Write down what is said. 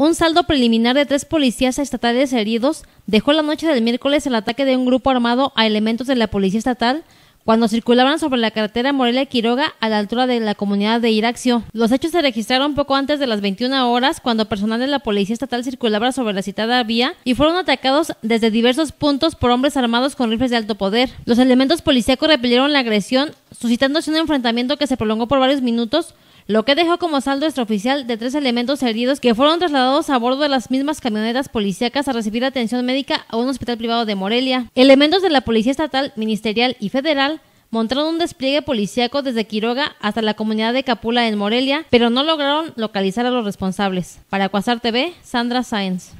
Un saldo preliminar de tres policías estatales heridos dejó la noche del miércoles el ataque de un grupo armado a elementos de la Policía Estatal cuando circulaban sobre la carretera Morelia-Quiroga a la altura de la comunidad de Iraxio. Los hechos se registraron poco antes de las 21 horas cuando personal de la Policía Estatal circulaba sobre la citada vía y fueron atacados desde diversos puntos por hombres armados con rifles de alto poder. Los elementos policíacos repelieron la agresión suscitándose un enfrentamiento que se prolongó por varios minutos, lo que dejó como saldo extraoficial de tres elementos heridos que fueron trasladados a bordo de las mismas camionetas policíacas a recibir atención médica a un hospital privado de Morelia. Elementos de la Policía Estatal, Ministerial y Federal montaron un despliegue policiaco desde Quiroga hasta la comunidad de Capula en Morelia, pero no lograron localizar a los responsables. Para Cuasar TV, Sandra Sáenz.